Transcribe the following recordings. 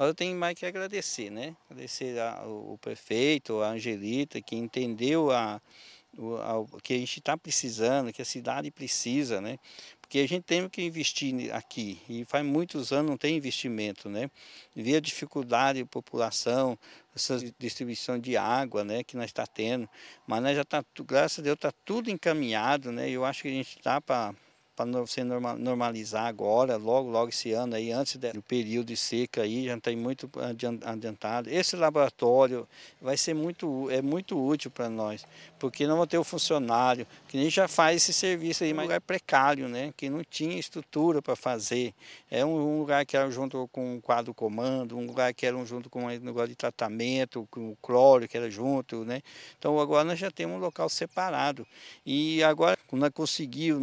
Mas eu tenho mais que agradecer, né? Agradecer ao prefeito, a Angelita, que entendeu a, o que a gente está precisando, que a cidade precisa, né? Porque a gente tem que investir aqui e faz muitos anos não tem investimento, né? Vê a dificuldade da população, essa distribuição de água, né, que nós está tendo, mas já está, graças a Deus, está tudo encaminhado, né? Eu acho que a gente está para para você normalizar agora, logo, logo esse ano aí, antes do período de seca aí, já tem muito adiantado. Esse laboratório vai ser muito, é muito útil para nós, porque não vão ter o funcionário, que nem já faz esse serviço aí, mas é um lugar precário, né? Que não tinha estrutura para fazer. É um, lugar que era junto com o quadro comando, um lugar que era junto com o negócio de tratamento, com o cloro que era junto, né? Então agora nós já temos um local separado. E agora, quando nós conseguimos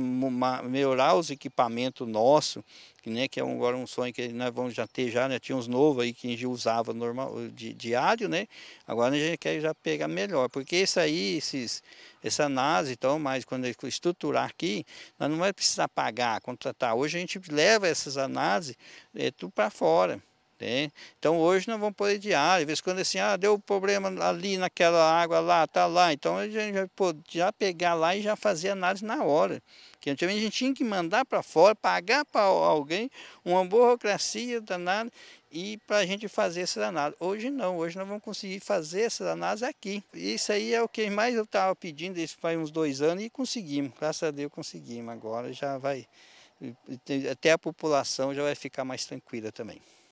meu melhorar os equipamentos nossos, que, né, que é um, agora um sonho que nós vamos já ter já, né, tinha uns novos aí que a gente usava normal, di, diário, né, agora a gente quer já pegar melhor, porque isso aí, esses, essa NASA então mas quando estruturar aqui, nós não vai precisar pagar, contratar, hoje a gente leva essas análises é, tudo para fora, então hoje nós vamos poder de de vez vezes quando assim, ah, deu problema ali naquela água lá, tá lá. Então a gente já, pô, já pegar lá e já fazer análise na hora. Que antigamente a gente tinha que mandar para fora, pagar para alguém uma burocracia danada e para a gente fazer essa análise. Hoje não, hoje nós vamos conseguir fazer essa análise aqui. Isso aí é o que mais eu estava pedindo, isso faz uns dois anos e conseguimos, graças a Deus conseguimos. Agora já vai, até a população já vai ficar mais tranquila também.